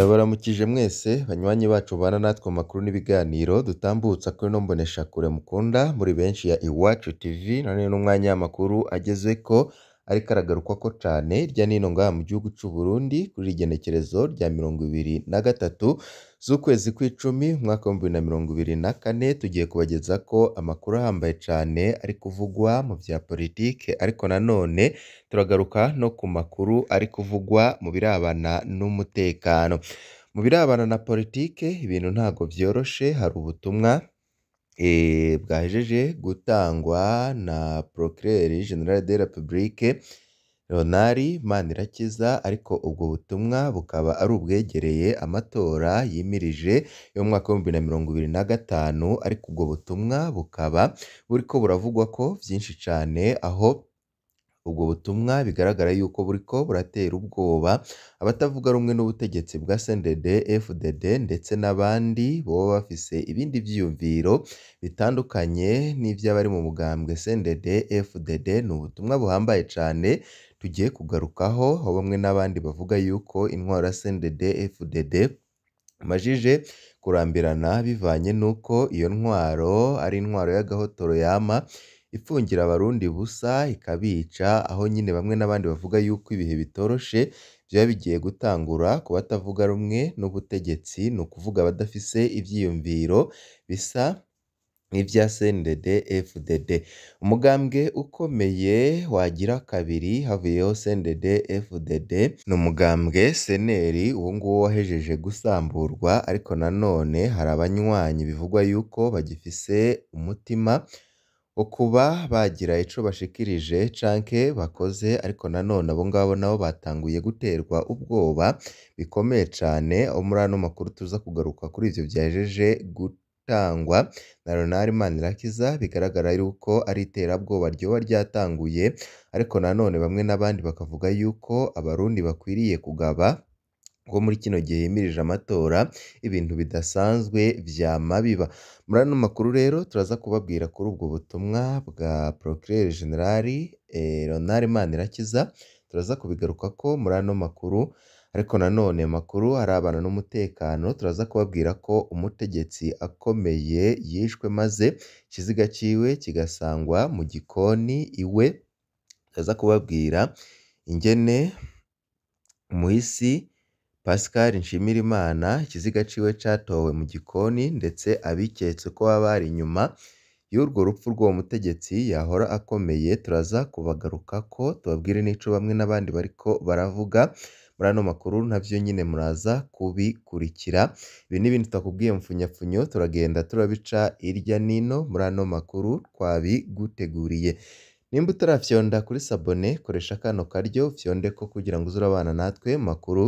ndabaramukije mwese banywanyi bacu bana natwe makuru n'ibiganiro dutambutsa kuri ino kure mukunda muri benshi ya Iwacu TV none n'umwanya w'amakuru ageze ko ariko aragarukwako cyane rya no ngaha mu gihugu cy'u Burundi kuri igenekerezo rya mirongo ibiri na gatatu z'ukwezi kw'icumi umwaka w'ibihumbi na mirongo ibiri na kane tugiye kubageza ko amakuru ahambaye cyane ari kuvugwa mu bya politiki ariko nanone turagaruka no ku makuru ari kuvugwa mu birabana n'umutekano mu birabana na politiki ibintu ntago byoroshe hari ubutumwa Eh, bwahejeje gutangwa na Procureur General de la Republique Ronald Manirakiza ariko ubwo butumwa bukaba ari ubwegereye amatora yimirije yo mu w'ibihumbi na mirongo ibiri na gatanu ariko ubwo butumwa bukaba buri ko buravugwa ko byinshi cyane aho ubwo butumwa bigaragara yuko buri ko buratera ubwoba abatavuga rumwe n'ubutegetsi bwa CNDD FDD ndetse n'abandi boba bafise ibindi byiyumviro bitandukanye n’ibyabari mu mugambwe CNDD FDD ni ubutumwa buhambaye cane tugiye kugarukaho aho bamwe n'abandi bavuga yuko intwaro ya CNDD FDD majije kurambirana bivanye n'uko iyo ntwaro ari intwaro y'agahotoro yama ifungira abarundi busa ikabica, aho nyine bamwe n'abandi bavuga yuko ibihe bitoroshe biba bigiye gutangura ku batavuga rumwe n'ubutegetsi, ni ukuvuga abadafise ibyiyumviro bisa nk'ivya CNDD FDD, umugambwe ukomeye wagira kabiri havuyeho CNDD FDD ni umugambwe seneri uwo nguwo wahejeje gusamburwa, ariko nanone hari abanywanyi bivugwa yuko bagifise umutima ukuba bagira ico bashikirije canke bakoze ariko nanone abo ngabo nabo batanguye guterwa ubwoba bikomeye cyane aho muri ano makuru tuza kugaruka kuri ivyo byajeje gutangwa na Leonard Manirakiza bigaragara yuko ari iterabwoba ryoba ryatanguye ariko nanone bamwe n'abandi bakavuga yuko abarundi bakwiriye kugaba kuko muri kino gihe himirije amatora ibintu bidasanzwe byama biba muri ano makuru rero turaza kubabwira kuri ubwo butumwa bwa Procureur General eh, Leonard Manirakiza turaza kubigaruka ko muri ano makuru ariko nanone makuru hari abantu n'umutekano turaza kubabwira ko umutegetsi akomeye yishwe maze ikiziga cyiwe kigasangwa mu gikoni iwe turaza kubabwira ingene umuhisi Pascal Nshimirimana ikiziga ciwe catowe mu gikoni ndetse abiketse ko baba bari inyuma y'urwo rupfu rw'uwo mutegetsi yahora akomeye turaza kubagaruka ko tubabwire n'ico bamwe n'abandi bariko baravuga muri ano makuru navyo nyene muraza kubikurikira ibi n'ibindi twakubwiye mfunyafunyo turagenda turabica irya nino muri ano makuru twabiguteguriye nimba utarafyonda kuri sabone koresha kano karyo ko kugira ngo uze urabana natwe makuru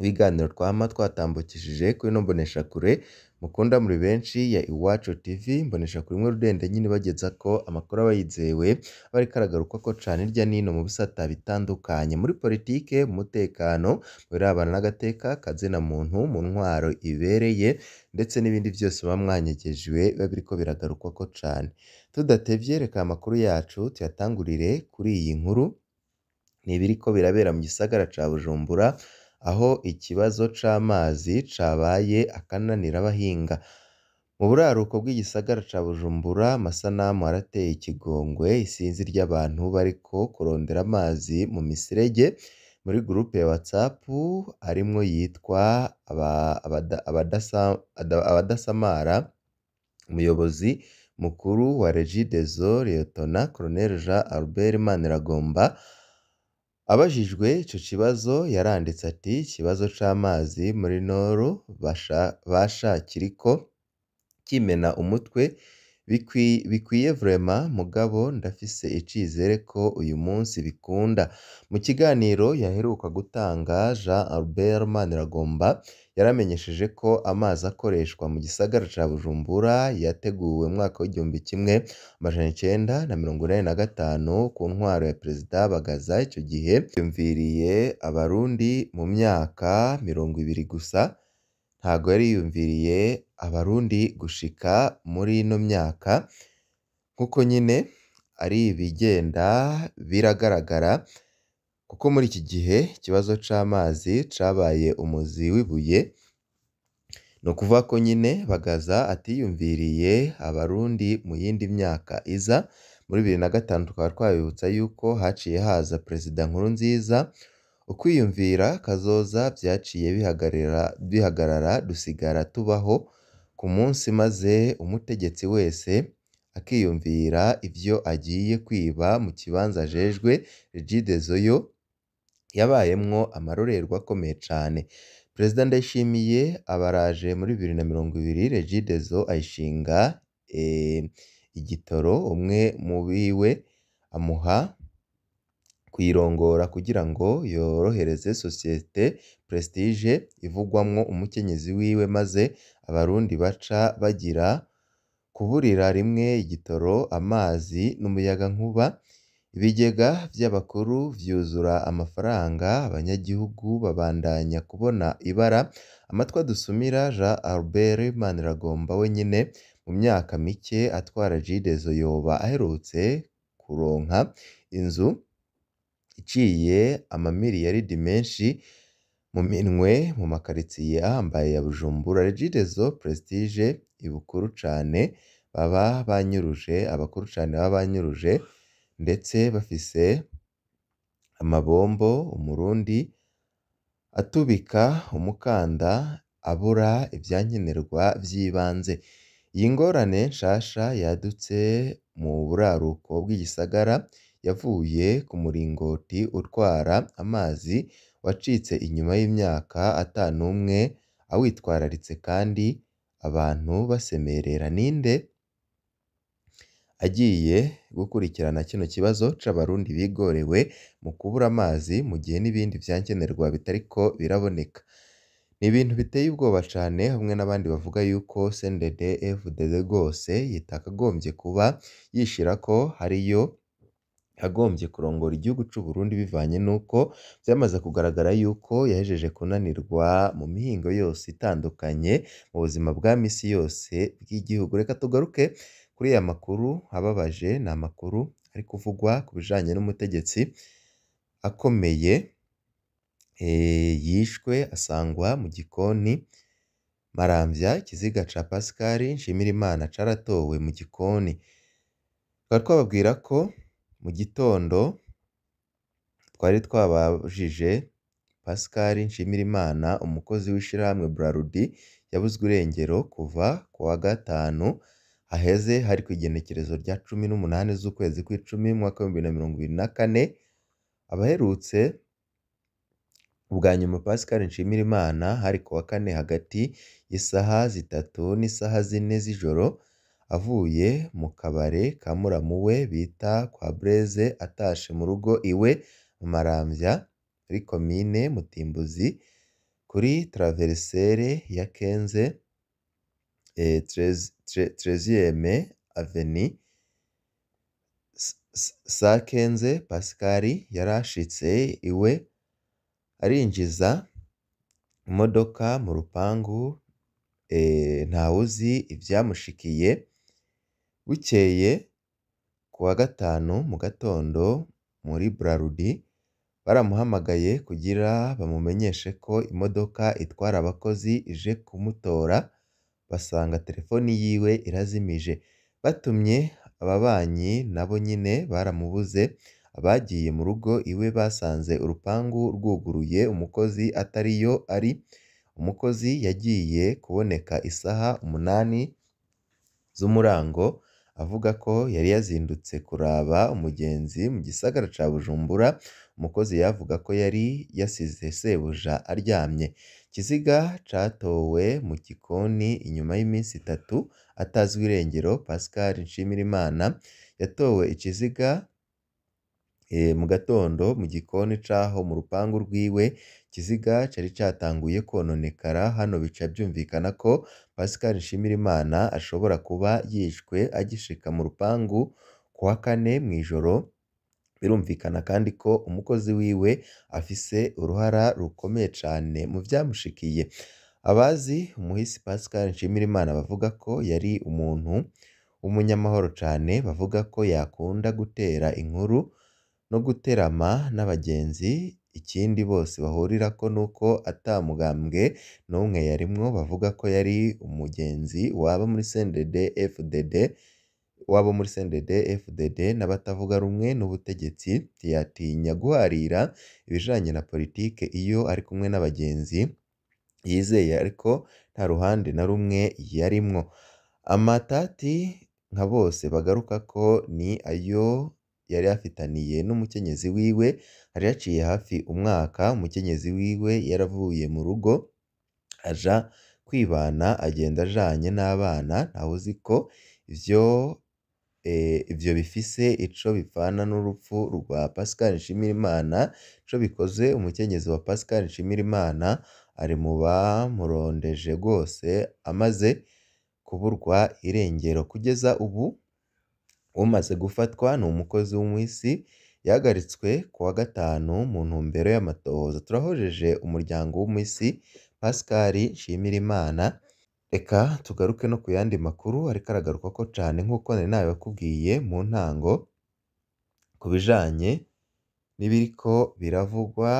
Ibiganiro twama twatambukishije kuri ino mboneshakure mukunda muri benshi ya Iwacu TV, mbonesha mboneshakure imwe rudende nyine ibageza ko amakuru aba yizewe, aba ariko aragaruka ko cyane hirya no mu bisata bitandukanye, muri politiki umutekano birabana mu birebana n'agateka ka zina muntu, mu ntwaro ibereye ndetse n'ibindi byose muba mwanyegejwe biba biriko biragarukwa ko cyane. Tudatevye reka amakuru yacu tuyatangurire kuri iyi nkuru, ni ko birabera mu gisagara ca Bujumbura, aho ikibazo c'amazi cabaye akananira abahinga mu buraruko bw'igisagara ca Bujumbura amasanamu arateye ikigongwe isinzi ry'abantu bariko kurondera amazi mu miserege muri gurupe ya WhatsApp harimwo yitwa abadasamara umuyobozi mukuru wa Regideso Liyetona Colonel Jean Albert Maniragomba Abajijwe icyo kibazo yaranditse ati “Ikibazo c'amazi muri Nord Basha ko kimena umutwe bikwiye vurema mugabo ndafise icizere ko uyu munsi bikunda mu kiganiro yaheruka gutanga Jean Albert Maniragomba yaramenyesheje ko amazi akoreshwa mu gisagara ca Bujumbura yateguwe mu mwaka w'igihumbi kimwe amajana icenda na mirongo inani na gatanu ku ntwaro ya Perezida Bagaza icyo gihe yumviriye abarundi mu myaka mirongo ibiri gusa ntago yari yiyumviriye abarundi gushika muri ino myaka nk'uko nyine ari ibigenda biragaragara kuko muri iki gihe ikibazo c'amazi cabaye umuzi w'ibuye ni ukuvuga ko nyine Bagaza atiyumviriye abarundi mu yindi myaka iza muri bibiri na gatanu tukaba twabibutsa yuko haciye haza perezida Nkuru nziza, ukwiyumvira kazoza byaciye bihagarara dusigara tubaho ku munsi maze umutegetsi wese akiyumvira ibyo agiye kwiba mu kibanza ajejwe Regie yabayemo yabayemwo amarorerwa akomeye cane Perezida Ndayishimiye abaraje muri bibiri na mirongo ibiri Regie Dezo ayishinga eh, igitoro umwe mu biwe amuha kuyirongora kugira ngo yorohereze sosiyete Prestige ivugwamo umukenyezi wiwe maze Abarundi baca bagira kuburira rimwe igitoro, amazi n’umuyaga n'umuyagankuba, ibigega by'abakuru vyuzura amafaranga, abanyagihugu babandanya kubona ibara, amatwa amatwadusumira Jean Albert Maniragomba wenyine mu myaka mike atwara J-Deso yoba aherutse kuronka inzu iciye amamiliyaridi menshi mu minwe mu makaritsiye ahambaye ya Bujumbura Legire Prestige ibukuru cane baba banyuruje abakuru cane baba banyuruje ndetse bafise amabombo umurundi atubika umukanda abura ibyankenerwa by'ibanze, iyi ngorane nshasha yadutse mu buraruko bw'igisagara yavuye ku muringoti utwara amazi wacitse inyuma y'imyaka atanumwe awitwararitse kandi abantu basemerera ninde? Agiye gukurikirana kino kibazo c'abarundi bigorewe mu kubura amazi mu gihe n'ibindi vya bitariko biraboneka. Ni ibintu biteye ubwoba cane hamwe n'abandi bavuga yuko CNDD-FDD rwose yitakagombye kuba yishira yishirako hariyo yagombye kurongora igihugu cy'u Burundi bivanye n'uko byamaze kugaragara yuko yahejeje kunanirwa mu mihingo yose itandukanye mu buzima bwa misi yose bw'igihugu, reka tugaruke kuri ya makuru ababaje, ni amakuru ari kuvugwa ku bijyanye n'umutegetsi akomeye eh, yishwe asangwa mu gikoni, Marambya Kiziga ca Pascal Nshimirimana caratowe mu gikoni, tukaba twababwira ko Mu gitondo twari twabajije Pascal Nshimirimana umukozi w'ishyirahamwe Braludi yabuzwe irengero kuva ku wa gatanu haheze hari ku igenekerezo rya cumi n'umunani z'ukwezi kw'icumi mu mwaka w'ibihumbi bibiri na mirongo irindwi na kane, abaherutse ubwa nyuma Pascal Nshimirimana hari ku wa kane hagati y'isaha zitatu n'isaha zine z'ijoro avuye mu kabare ka muramu we bita kwa Breze atashe mu rugo iwe mu Marambya muri komine Mutimbuzi kuri traversere ya Kenze eh, treziyeme aveni Sakenze Pascal yari ashitse iwe arinjiza imodoka mu rupangu eh, ntawuzi ibyamushikiye Bukeye ku wa gatanu mu gatondo muri Buraludi baramuhamagaye kugira bamumenyeshe ko imodoka itwara abakozi ije kumutora basanga telefoni yiwe irazimije, batumye ababanyi nabo nyine baramubuze, abagiye mu rugo iwe basanze urupangu rwuguruye umukozi atariyo ari, umukozi yagiye kuboneka isaha umunani z'umurango avuga ko yari yazindutse kuraba umugenzi mu gisagara ca Bujumbura umukozi yavuga ko yari yasize sebuja aryamye Kiziga catowe mu gikoni inyuma y'iminsi itatu atazwi irengero Pascal Nshimirimana yatowe ikiziga eh, mu gatondo mu gikoni caho mu rupangu rwiwe ikiziga cyari cyatanguye kononekara hano bica byumvikana ko Pascal Nshimirimana ashobora kuba yishwe agishika mu rupangu ku wa kane mu ijoro birumvikana kandi ko umukozi wiwe afise uruhara rukomeye cyane mu byamushikiye abazi umuhisi Pascal Nshimirimana bavuga ko yari umuntu w'umunyamahoro cyane bavuga ko yakunda gutera inkuru no guterama n'abagenzi ikindi bose bahuriraho nuko ata mugambwe n'umwe yarimwo bavuga ko yari umugenzi w'abo muri CNDD-FDD n'abatavuga rumwe n'ubutegetsi ntiyatinya guharira ibijanye na politike iyo ari kumwe n'abagenzi yizeye ariko nta ruhande na rumwe yarimwo amatati nka bose bagaruka ko ni ayo yari afitaniye n'umukenyezi wiwe hari haciye hafi umwaka umukenyezi wiwe yaravuye mu rugo aja kwibana agenda ajanye n'abana ntawe uzi ko ivyo eh, ibyo bifise ico bipfana n'urupfu rwa Pascal Nshimirimana ico bikoze umukenyezi wa Pascal Nshimirimana ari mu bamurondeje rwose amaze kuburwa irengero kugeza ubu umaze gufatwa ni umukozi w'umuhisi yahagaritswe kuwa wa gatanu mu ntumbero y'amatohoza turahojeje umuryango w'umuhisi Pascal Nshimirimana reka tugaruke no ku yandi makuru ariko aragaruka ko cyane nk'uko nari nabibakubwiye mu ntango ku bijanye n'ibiriko biravugwa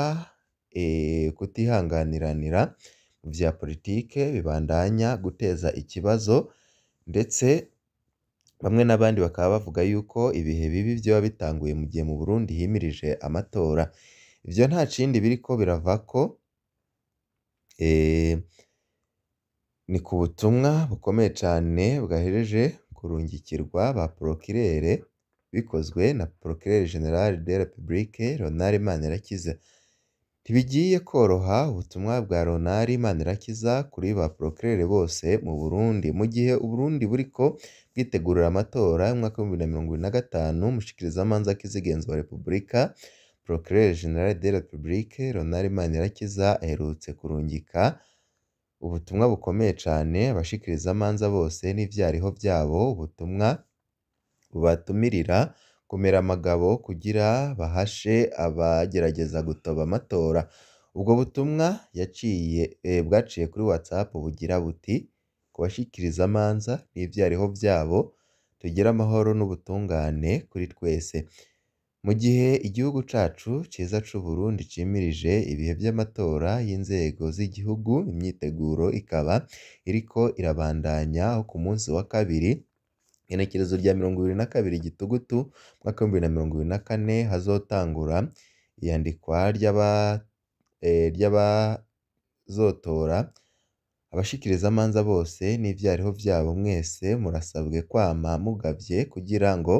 eh, kutihanganiranira mu vya politike bibandanya guteza ikibazo ndetse Bamwe n'abandi bakaba bavuga yuko ibihe bibi byoba bitanguye mu gihe mu Burundi himirije amatora. Ivyo nta kindi birava ko eh, ni ku butumwa bukomeye cyane bwahereje kurungikirwa ba Procureur bikozwe na Procureur General de la Republique Ronald Manirakiza. ntibigiye koroha ubutumwa bwa Ronald Manirakiza kuri ba Procureur bose mu Burundi mu gihe Uburundi ko bwitegurira amatora y'umwaka wa 2025 umushikirizamanza w'ikizigenza wa Repubulika Procureur General de la Republique Ronald Manirakiza aherutse kurungika ubutumwa bukomeye cane abashikirizamanza bose n’ibyariho byabo ubutumwa bubatumirira komera amagabo kugira bahashe abagerageza gutoba amatora, ubwo butumwa yaciye eh, bwaciye kuri WhatsApp bugira buti kubashyikiriza amanza n'ibyariho byabo tugira amahoro n'ubutungane kuri twese, mu gihe igihugu cacu ciza c'u Burundi cimirije ibihe by’amatora y'inzego z'igihugu imyiteguro ikaba iriko irabandanya ku munsi wa kabiri. igenekerezo rya mirongo irindwi na kabiri gitugutu umwaka w'ibihumbi na mirongo irindwi na kane hazotangura iyandikwa eh, ry'abazotora abashikirizamanza bose n'ibyariho byabo mwese murasabwe kwama mugabye kugira ngo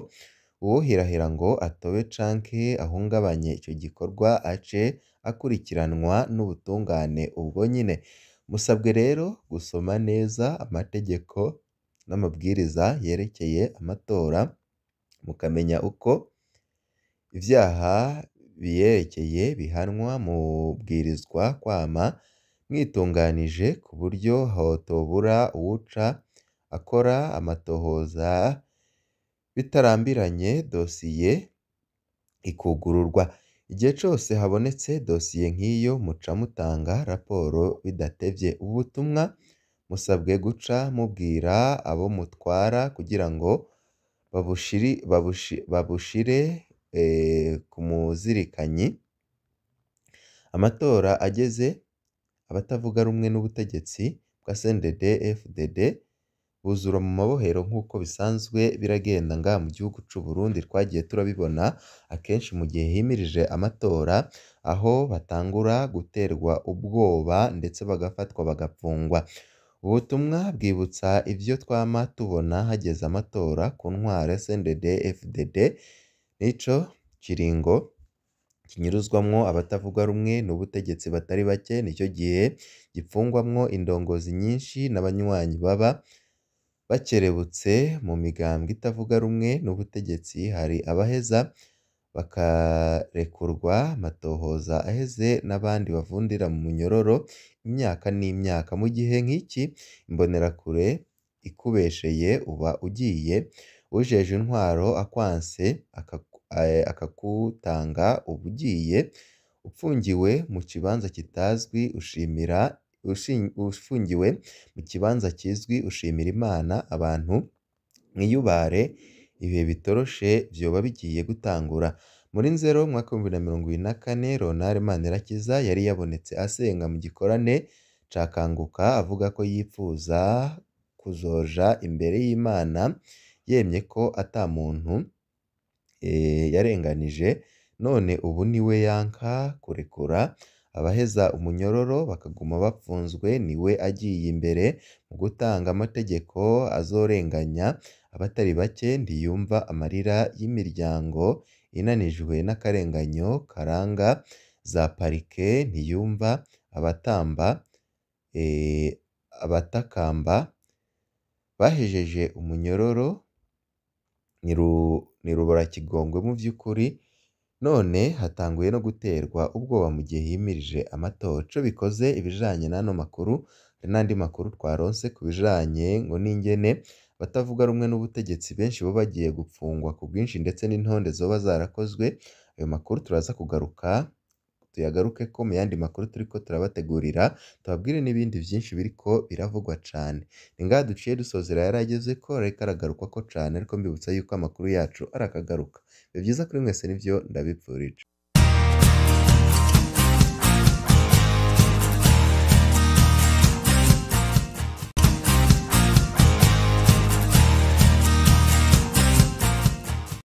uwohirahira ngo atobe canke ahungabanye icyo gikorwa ace akurikiranwa n'ubutungane ubwo nyine musabwe rero gusoma neza amategeko n'amabwiriza yerekeye amatora, mukamenya uko ibyaha biyerekeye bihanwa mubwirizwa kwama mwitunganije ku buryo hotobura uwuca akora amatohoza bitarambiranye dosiye ikugururwa, igihe cyose habonetse dosiye nk'iyo muca mutanga raporo bidatebye, ubu butumwa musabwe guca mubwira abo mutwara kugira ngo babushire eh, ku muzirikanyi, amatora ageze abatavuga rumwe n'ubutegetsi bwa CNDD-FDD buzura mu mabohero nk'uko bisanzwe biragenda ngaha mu gihugu cy’u Burundi twagiye turabibona akenshi mu gihe himirije amatora aho batangura guterwa ubwoba ndetse bagafatwa bagafungwa. Ubutumwa bwibutsa ibyo twama tubona hageze amatora ku ntwari CNDD-FDD n'ico kiringo kinyuruzwamwo abatavuga rumwe n'ubutegetsi batari bake nicyo gihe gipfungwamwo indongozi nyinshi n'abanywanyi baba bakerebutse mu migambwe itavuga rumwe n'ubutegetsi hari abaheza bakarekurwa matohoza aheze n'abandi bavundira mu munyororo imyaka n'imyaka, mu gihe nk'iki imbonerakure ikubesheye uba ugiye, ujeje intwaro akwanse eh, akakutanga uba ugiye, ufungiwe mu kibanza kitazwi ushimira, ufungiwe mu kibanza kizwi ushimira Imana, abantu mwiyubare. ibihe bitoroshe byoba bigiye gutangura muri Nzero mwaka w'ibihumbi na mirongo ibiri na kane Ronald Manirakiza yari yabonetse asenga mu gikorane ca Kanguka avuga ko yipfuza kuzoja imbere y'Imana yemye ko ata muntu eh, yarenganije none ubu niwe yanka kurekura abaheza umunyororo bakaguma bapfunzwe ni we agiye imbere mu gutanga amategeko azorenganya abatari bake ntiyumva amarira y'imiryango inanijwe n'akarenganyo karanga za parike ntiyumva abatamba eh, abatakamba bahejeje umunyororo ni ruborakigongwe mu by'ukuri none hatanguye no guterwa ubwoba mu gihe himirije amatohoco bikoze ibijanye n'ano makuru hari n'andi makuru twaronse ku bijanye ngo n'ingene batavuga rumwe n'ubutegetsi benshi bo bagiye gupfungwa ku bwinshi ndetse n'intonde zoba zarakozwe ayo makuru turaza kugaruka tuyagaruke ko mu yandi makuru turi ko turabategurira tubabwire n'ibindi byinshi biri ko biravugwa cyane ni ngaha duciye dusozera yarageze ko reka aragarukwa ko cyane ariko mbibutsa yuko amakuru yacu arakagaruka ni byiza kuri mwese nibyo ndabipfurije